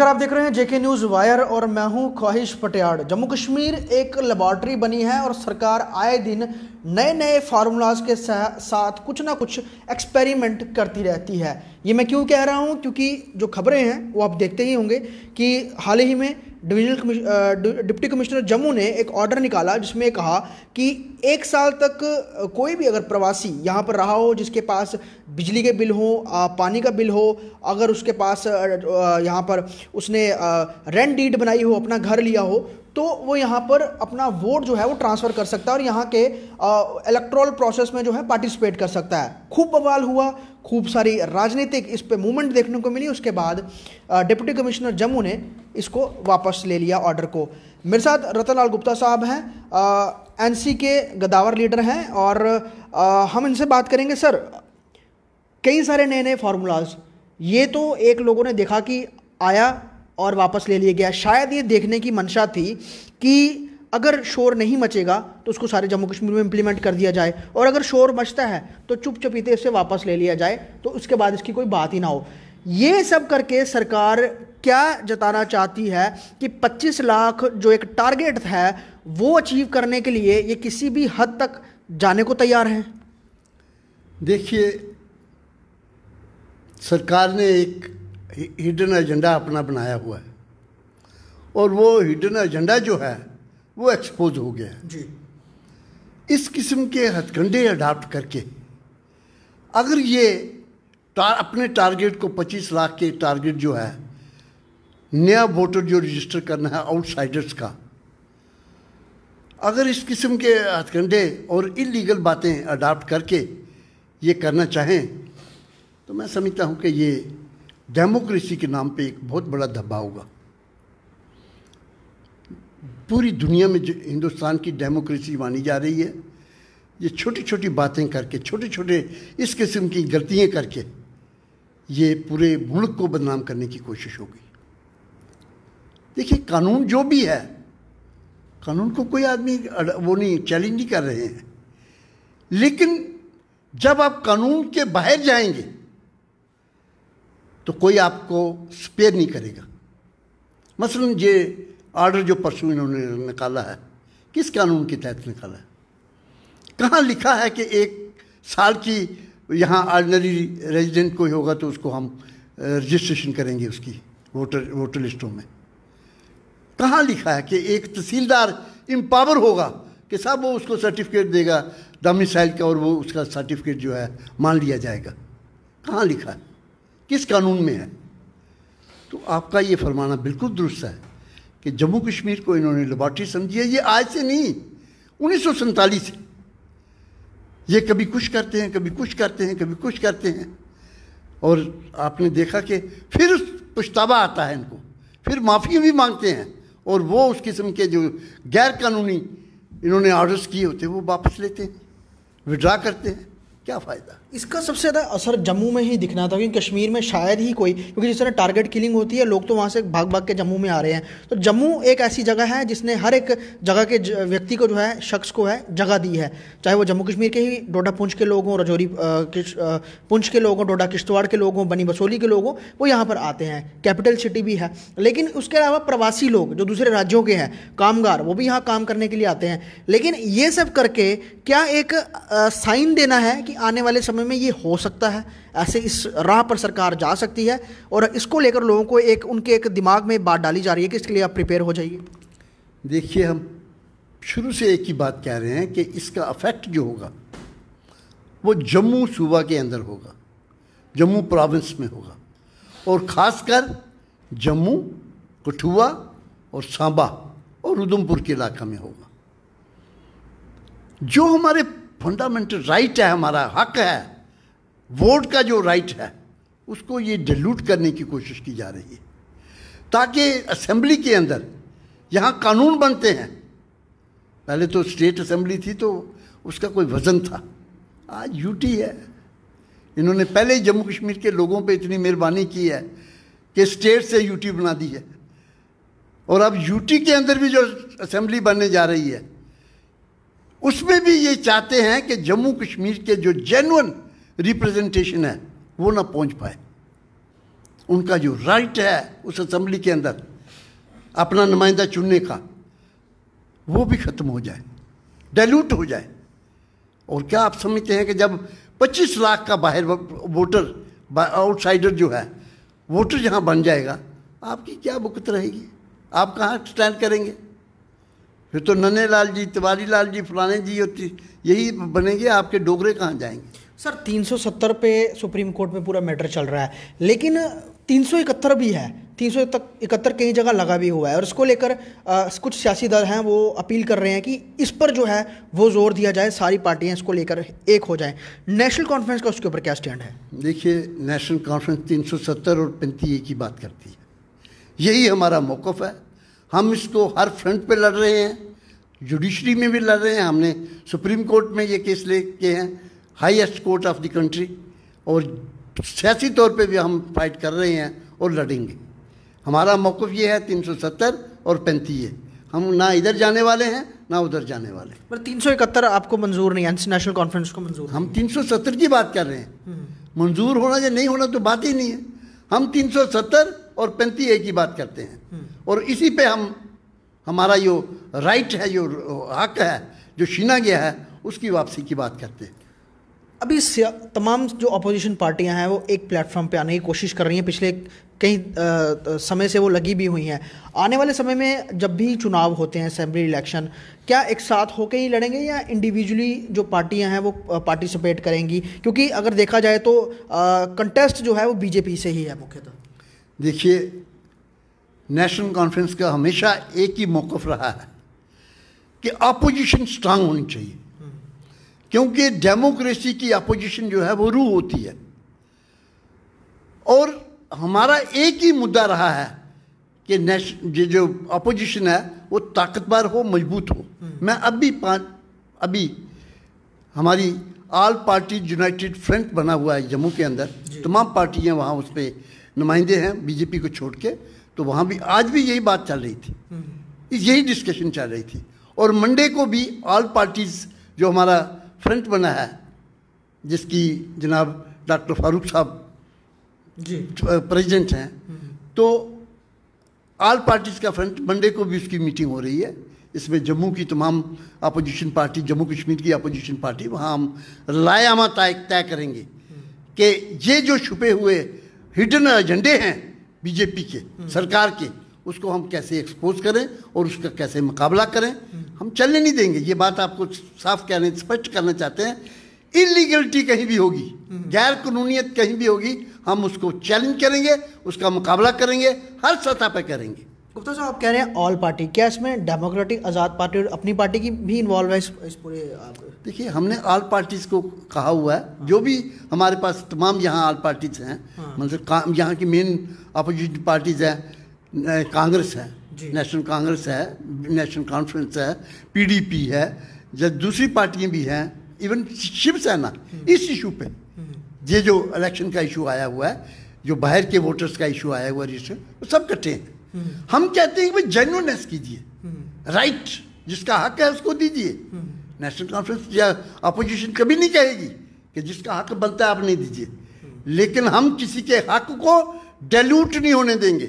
नमस्कार आप देख रहे हैं जेके न्यूज़ वायर और मैं हूं ख्वाहिश पटियाड़ जम्मू कश्मीर एक लेबॉर्ट्री बनी है और सरकार आए दिन नए नए फार्मूलाज के साथ कुछ ना कुछ एक्सपेरिमेंट करती रहती है ये मैं क्यों कह रहा हूं क्योंकि जो खबरें हैं वो आप देखते ही होंगे कि हाल ही में डिविजनल डिप्टी कमिश्नर जम्मू ने एक ऑर्डर निकाला जिसमें कहा कि एक साल तक कोई भी अगर प्रवासी यहाँ पर रहा हो जिसके पास बिजली के बिल हो पानी का बिल हो अगर उसके पास यहाँ पर उसने रेंट डीड बनाई हो अपना घर लिया हो तो वो यहाँ पर अपना वोट जो है वो ट्रांसफ़र कर सकता है और यहाँ के इलेक्ट्रॉल प्रोसेस में जो है पार्टिसिपेट कर सकता है खूब बवाल हुआ खूब सारी राजनीतिक इस पर मूवमेंट देखने को मिली उसके बाद डिप्टी कमिश्नर जम्मू ने इसको वापस ले लिया ऑर्डर को मेरे साथ रतनलाल गुप्ता साहब हैं सी के गदावर लीडर हैं और आ, हम इनसे बात करेंगे सर कई सारे नए नए फार्मूलाज ये तो एक लोगों ने देखा कि आया और वापस ले लिया गया शायद ये देखने की मंशा थी कि अगर शोर नहीं मचेगा तो उसको सारे जम्मू कश्मीर में इम्प्लीमेंट कर दिया जाए और अगर शोर मचता है तो चुप चपीते इसे वापस ले लिया जाए तो उसके बाद इसकी कोई बात ही ना हो ये सब करके सरकार क्या जताना चाहती है कि 25 लाख जो एक टारगेट है वो अचीव करने के लिए ये किसी भी हद तक जाने को तैयार हैं देखिए सरकार ने एक हिडन एजेंडा अपना बनाया हुआ है और वो हिडन एजेंडा जो है वो एक्सपोज हो गया जी इस किस्म के हथकंडे अडाप्ट करके अगर ये तार, अपने टारगेट को 25 लाख के टारगेट जो है नया वोटर जो रजिस्टर करना है आउटसाइडर्स का अगर इस किस्म के हथकंडे और इलीगल बातें अडाप्ट करके ये करना चाहें तो मैं समझता हूँ कि ये डेमोक्रेसी के नाम पे एक बहुत बड़ा धब्बा होगा पूरी दुनिया में जो हिंदुस्तान की डेमोक्रेसी मानी जा रही है ये छोटी छोटी बातें करके छोटे छोटे इस किस्म की गलतियाँ करके ये पूरे मुल्क को बदनाम करने की कोशिश होगी देखिए कानून जो भी है कानून को कोई आदमी वो नहीं चैलेंज नहीं कर रहे हैं लेकिन जब आप कानून के बाहर जाएंगे तो कोई आपको स्पेयर नहीं करेगा मसलन ये ऑर्डर जो परसों इन्होंने निकाला है किस कानून के तहत निकाला है कहाँ लिखा है कि एक साल की यहाँ आर्डनरी रेजिडेंट कोई होगा तो उसको हम रजिस्ट्रेशन करेंगे उसकी वोटर वोटर लिस्टों में कहाँ लिखा है कि एक तहसीलदार इम्पावर होगा कि साहब वो उसको सर्टिफिकेट देगा डोमिसाइल का और वो उसका सर्टिफिकेट जो है मान लिया जाएगा कहाँ लिखा है किस कानून में है तो आपका ये फरमाना बिल्कुल दुरुस्त है कि जम्मू कश्मीर को इन्होंने लेबॉर्ट्री समझी है ये आज से नहीं उन्नीस सौ सैंतालीस ये कभी कुछ करते हैं कभी कुछ करते हैं कभी कुछ करते हैं और आपने देखा कि फिर पछतावा आता है इनको फिर माफ़ी भी मांगते हैं और वो उस किस्म के जो गैर कानूनी इन्होंने ऑर्डर्स किए होते हैं वो वापस लेते हैं विड्रा करते हैं क्या फ़ायदा इसका सबसे ज़्यादा असर जम्मू में ही दिखना था क्योंकि कश्मीर में शायद ही कोई क्योंकि जिस तरह टारगेट किलिंग होती है लोग तो वहाँ से भाग भाग के जम्मू में आ रहे हैं तो जम्मू एक ऐसी जगह है जिसने हर एक जगह के व्यक्ति को जो है शख्स को है जगह दी है चाहे वो जम्मू कश्मीर के ही डोडा पुंछ के लोग हों रजौरी पुंछ के लोग हों डोडा किश्तवाड़ के लोग हों बनी बसोली के लोग हों वो यहाँ पर आते हैं कैपिटल सिटी भी है लेकिन उसके अलावा प्रवासी लोग जो दूसरे राज्यों के हैं कामगार वो भी यहाँ काम करने के लिए आते हैं लेकिन ये सब करके क्या एक साइन देना है कि आने वाले समय में ये हो सकता है ऐसे इस राह पर सरकार जा सकती है और इसको लेकर लोगों को एक उनके एक दिमाग में बात डाली जा रही है कि इसके लिए आप प्रिपेयर हो जाइए देखिए हम शुरू से एक ही बात कह रहे हैं कि इसका अफेक्ट जो होगा वो जम्मू सूबा के अंदर होगा जम्मू प्रोविंस में होगा और ख़ासकर जम्मू कठुआ और सांबा और उधमपुर के इलाका में होगा जो हमारे फंडामेंटल राइट है हमारा हक है वोट का जो राइट है उसको ये डिल्यूट करने की कोशिश की जा रही है ताकि असेंबली के अंदर यहाँ कानून बनते हैं पहले तो स्टेट असेंबली थी तो उसका कोई वज़न था आज यूटी है इन्होंने पहले ही जम्मू कश्मीर के लोगों पे इतनी मेहरबानी की है कि स्टेट से यूटी बना दी है और अब यूटी के अंदर भी जो असेंबली बनने जा रही है उसमें भी ये चाहते हैं कि जम्मू कश्मीर के जो जेनुअन रिप्रेजेंटेशन है वो ना पहुंच पाए उनका जो राइट है उस असम्बली के अंदर अपना नुमाइंदा चुनने का वो भी ख़त्म हो जाए डाइल्यूट हो जाए और क्या आप समझते हैं कि जब 25 लाख का बाहर वोटर आउटसाइडर जो है वोटर जहाँ बन जाएगा आपकी क्या बुकत रहेगी आप कहाँ स्टैंड करेंगे फिर तो नन्हे लाल जी तिवारी लाल जी फलाने जी होती यही बनेंगे आपके डोगरे कहाँ जाएंगे सर 370 पे सुप्रीम कोर्ट में पूरा मैटर चल रहा है लेकिन तीन भी है तीन सौ तक इकहत्तर कई जगह लगा भी हुआ है और इसको लेकर कुछ सियासी दल हैं वो अपील कर रहे हैं कि इस पर जो है वो जोर दिया जाए सारी पार्टियां इसको लेकर एक हो जाएं नेशनल कॉन्फ्रेंस का उसके ऊपर क्या स्टैंड है देखिए नेशनल कॉन्फ्रेंस 370 और पैंती की बात करती है यही हमारा मौकफ है हम इसको हर फ्रंट पे लड़ रहे हैं जुडिशरी में भी लड़ रहे हैं हमने सुप्रीम कोर्ट में ये केस लेके हैं highest court of the country और सियासी तौर पे भी हम फाइट कर रहे हैं और लड़ेंगे हमारा मौक़ ये है 370 और पैंतीस हम ना इधर जाने वाले हैं ना उधर जाने वाले पर तीन सौ इकहत्तर आपको मंजूर नहीं है नेशनल कॉन्फ्रेंस को मंजूर हम तीन सौ सत्तर की बात कर रहे हैं हम्म। मंजूर होना या नहीं होना तो बात ही नहीं है हम तीन सौ सत्तर और पैंती ए की बात करते हैं और इसी पे हम हमारा जो राइट है जो हक है जो छीना गया है उसकी वापसी की बात करते हैं अभी तमाम जो अपोजिशन पार्टियां हैं वो एक प्लेटफॉर्म पे आने की कोशिश कर रही हैं पिछले कई समय से वो लगी भी हुई हैं आने वाले समय में जब भी चुनाव होते हैं असेंबली इलेक्शन क्या एक साथ होकर ही लड़ेंगे या इंडिविजुअली जो पार्टियां हैं वो पार्टिसिपेट करेंगी क्योंकि अगर देखा जाए तो कंटेस्ट जो है वो बीजेपी से ही है मुख्यतः देखिए नेशनल कॉन्फ्रेंस का हमेशा एक ही मौक़ रहा है कि अपोजिशन स्ट्रांग होनी चाहिए क्योंकि डेमोक्रेसी की अपोजिशन जो है वो रूह होती है और हमारा एक ही मुद्दा रहा है कि नेश ये जो अपोजिशन है वो ताकतवर हो मजबूत हो मैं अभी पांच अभी हमारी ऑल पार्टी यूनाइटेड फ्रंट बना हुआ है जम्मू के अंदर तमाम पार्टियां वहाँ उस पर नुमाइंदे हैं बीजेपी को छोड़ के तो वहाँ भी आज भी यही बात चल रही थी हम्म। यही डिस्कशन चल रही थी और मंडे को भी ऑल पार्टीज जो हमारा फ्रंट बना है जिसकी जनाब डॉक्टर फारूक साहब जी हैं हम्म। तो ऑल पार्टीज का फ्रंट मंडे को भी उसकी मीटिंग हो रही है इसमें जम्मू की तमाम अपोजिशन पार्टी जम्मू कश्मीर की अपोजिशन पार्टी वहाँ हम रायनामा तय तय करेंगे हम्म। कि ये जो छुपे हुए हिडन एजेंडे हैं बीजेपी के सरकार के उसको हम कैसे एक्सपोज करें और उसका कैसे मुकाबला करें हम चलने नहीं देंगे ये बात आपको साफ कहने स्पष्ट करना चाहते हैं इलीगलिटी कहीं भी होगी गैर कानूनीत कहीं भी होगी हम उसको चैलेंज करेंगे उसका मुकाबला करेंगे हर सतह पर करेंगे गुप्ता साहब आप कह रहे हैं ऑल पार्टी क्या इसमें डेमोक्रेटिक आज़ाद पार्टी और अपनी पार्टी की भी इन्वॉल्व है इस, पूरे देखिए हमने ऑल पार्टीज़ को कहा हुआ है हाँ। जो भी हमारे पास तमाम यहाँ ऑल पार्टीज़ हैं हाँ। मतलब यहाँ की मेन अपोजिट पार्टीज़ हैं कांग्रेस है नेशनल कांग्रेस है नेशनल कॉन्फ्रेंस है पीडीपी है जब दूसरी पार्टियाँ भी हैं इवन शिवसेना हम्म। इस इशू पे हम्म। ये जो इलेक्शन का इशू आया हुआ है जो बाहर के वोटर्स का इशू आया हुआ है रिसेंट वो सब इकट्ठे हैं हम्म। हम कहते हैं कि जेन्यूनेस कीजिए राइट हम्म। जिसका हक है उसको दीजिए नेशनल हम्म। कॉन्फ्रेंस या अपोजिशन कभी नहीं कहेगी कि जिसका हक बनता है आप नहीं दीजिए लेकिन हम किसी के हक को डेल्यूट नहीं होने देंगे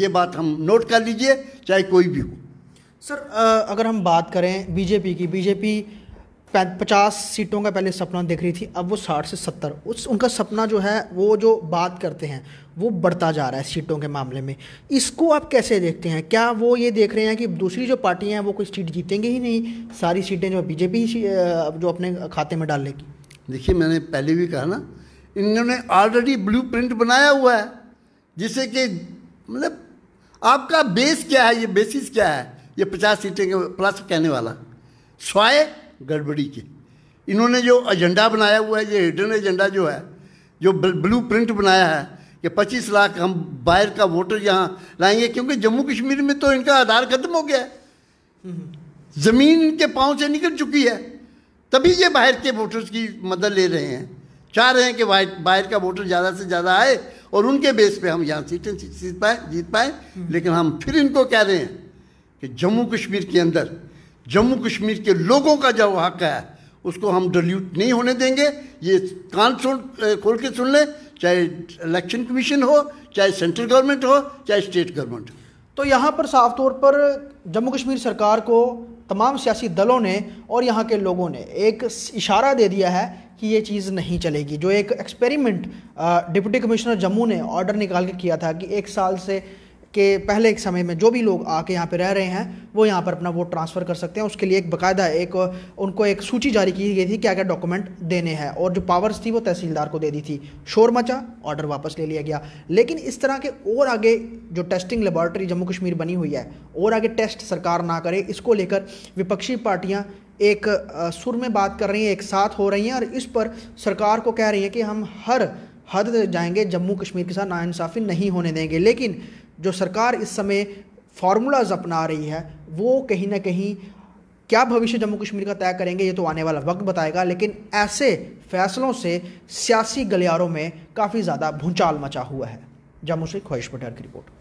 ये बात हम नोट कर लीजिए चाहे कोई भी हो सर अगर हम बात करें बीजेपी की बीजेपी पचास सीटों का पहले सपना देख रही थी अब वो साठ से सत्तर उस उनका सपना जो है वो जो बात करते हैं वो बढ़ता जा रहा है सीटों के मामले में इसको आप कैसे देखते हैं क्या वो ये देख रहे हैं कि दूसरी जो पार्टियां हैं वो कोई सीट जीतेंगे ही नहीं सारी सीटें जो बीजेपी जो अपने खाते में डाल लेगी देखिए मैंने पहले भी कहा ना इन्होंने ऑलरेडी ब्लू बनाया हुआ है जिससे कि मतलब आपका बेस क्या है ये बेसिस क्या है ये पचास सीटें प्लस कहने वाला स्वाय गड़बड़ी के इन्होंने जो एजेंडा बनाया हुआ है ये हिडन एजेंडा जो है जो ब्लू प्रिंट बनाया है कि 25 लाख हम बाहर का वोटर यहाँ लाएंगे क्योंकि जम्मू कश्मीर में तो इनका आधार खत्म हो गया है ज़मीन इनके पाँव से निकल चुकी है तभी ये बाहर के वोटर्स की मदद ले रहे हैं चाह रहे हैं कि बाहर का वोटर ज़्यादा से ज़्यादा आए और उनके बेस पे हम यहाँ सीटें जीत पाए जीत पाए लेकिन हम फिर इनको कह रहे हैं कि जम्मू कश्मीर के अंदर जम्मू कश्मीर के लोगों का जो हक है उसको हम डल्यूट नहीं होने देंगे ये कान सुन खोल के सुन लें चाहे इलेक्शन कमीशन हो चाहे सेंट्रल गवर्नमेंट हो चाहे स्टेट गवर्नमेंट हो तो यहाँ पर साफ तौर पर जम्मू कश्मीर सरकार को तमाम सियासी दलों ने और यहाँ के लोगों ने एक इशारा दे दिया है कि ये चीज़ नहीं चलेगी जो एक एक्सपेरिमेंट डिप्टी कमिश्नर जम्मू ने ऑर्डर निकाल के किया था कि एक साल से कि पहले एक समय में जो भी लोग आके यहाँ पे रह रहे हैं वो यहाँ पर अपना वोट ट्रांसफ़र कर सकते हैं उसके लिए एक बाकायदा एक उनको एक सूची जारी की गई थी क्या क्या डॉक्यूमेंट देने हैं और जो पावर्स थी वो तहसीलदार को दे दी थी शोर मचा ऑर्डर वापस ले लिया गया लेकिन इस तरह के और आगे जो टेस्टिंग लेबॉरटरी जम्मू कश्मीर बनी हुई है और आगे टेस्ट सरकार ना करे इसको लेकर विपक्षी पार्टियाँ एक सुर में बात कर रही हैं एक साथ हो रही हैं और इस पर सरकार को कह रही है कि हम हर हद जाएंगे जम्मू कश्मीर के साथ नाइंसाफ़ी नहीं होने देंगे लेकिन जो सरकार इस समय फार्मूलाज अपना रही है वो कहीं ना कहीं क्या भविष्य जम्मू कश्मीर का तय करेंगे ये तो आने वाला वक्त बताएगा लेकिन ऐसे फैसलों से सियासी गलियारों में काफ़ी ज़्यादा भूचाल मचा हुआ है जम्मू से ख्वाहिश पटेल की रिपोर्ट